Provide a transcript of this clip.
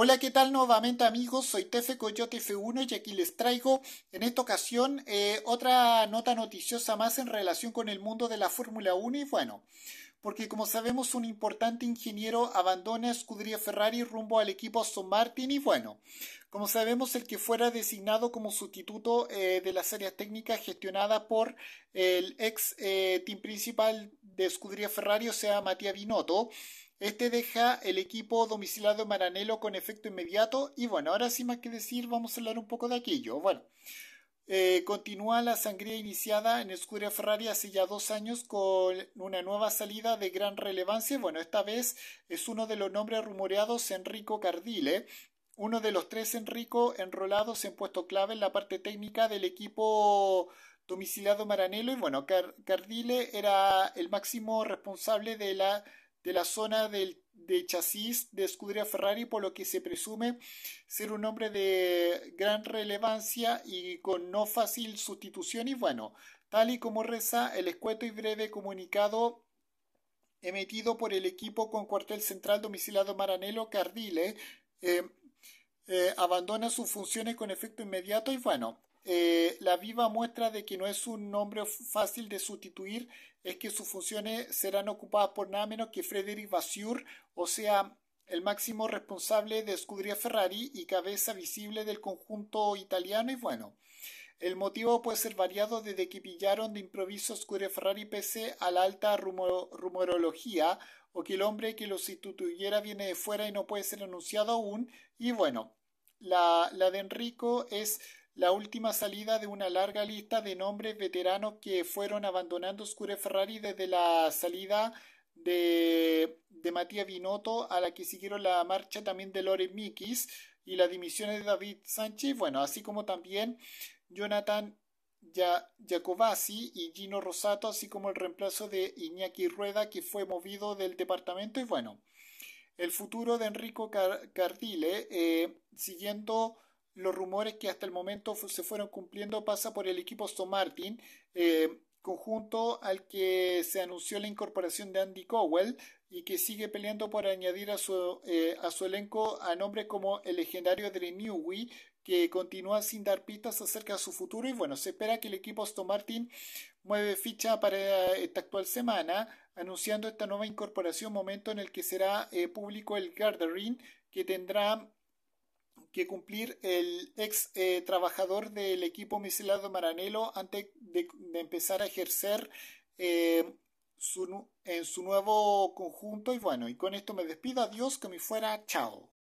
Hola, ¿qué tal nuevamente amigos? Soy Tefe Coyote F1 y aquí les traigo en esta ocasión eh, otra nota noticiosa más en relación con el mundo de la Fórmula 1 y bueno, porque como sabemos un importante ingeniero abandona Escudría Ferrari rumbo al equipo Aston Martin y bueno, como sabemos el que fuera designado como sustituto eh, de las áreas técnicas gestionada por el ex eh, team principal de Escudría Ferrari, o sea, Matías Binotto, este deja el equipo domiciliado Maranelo con efecto inmediato. Y bueno, ahora sí más que decir, vamos a hablar un poco de aquello. Bueno, eh, continúa la sangría iniciada en Escuria Ferrari hace ya dos años con una nueva salida de gran relevancia. Bueno, esta vez es uno de los nombres rumoreados, Enrico Cardile, uno de los tres Enrico enrolados en puesto clave en la parte técnica del equipo domiciliado Maranello. Y bueno, Cardile era el máximo responsable de la de la zona del, de chasis de Scuderia Ferrari, por lo que se presume ser un hombre de gran relevancia y con no fácil sustitución. Y bueno, tal y como reza el escueto y breve comunicado emitido por el equipo con cuartel central domiciliado Maranello Cardile, eh, eh, abandona sus funciones con efecto inmediato y bueno, eh, la viva muestra de que no es un nombre fácil de sustituir es que sus funciones serán ocupadas por nada menos que Frederic Vasseur, o sea, el máximo responsable de Scuderia Ferrari y cabeza visible del conjunto italiano y bueno. El motivo puede ser variado desde que pillaron de improviso Scuderia Ferrari PC a la alta rumorología o que el hombre que lo sustituyera viene de fuera y no puede ser anunciado aún y bueno, la, de Enrico es la última salida de una larga lista de nombres veteranos que fueron abandonando Oscure Ferrari desde la salida de, de Matías Binotto, a la que siguieron la marcha también de Lore Mikis y las dimisiones de David Sánchez, bueno, así como también Jonathan Jacobasi y Gino Rosato, así como el reemplazo de Iñaki Rueda, que fue movido del departamento, y bueno el futuro de Enrico Cardile, eh, siguiendo los rumores que hasta el momento se fueron cumpliendo, pasa por el equipo sto Martin, eh, conjunto al que se anunció la incorporación de Andy Cowell y que sigue peleando por añadir a su, eh, a su elenco a nombres como el legendario de Newey, que continúa sin dar pistas acerca de su futuro y bueno, se espera que el equipo Aston Martin mueve ficha para esta actual semana anunciando esta nueva incorporación, momento en el que será eh, público el Gardarin, que tendrá que cumplir el ex eh, trabajador del equipo misilado Maranelo antes de, empezar a ejercer eh, en su nuevo conjunto. Y bueno, y con esto me despido. Adiós, que me fuera. Chao.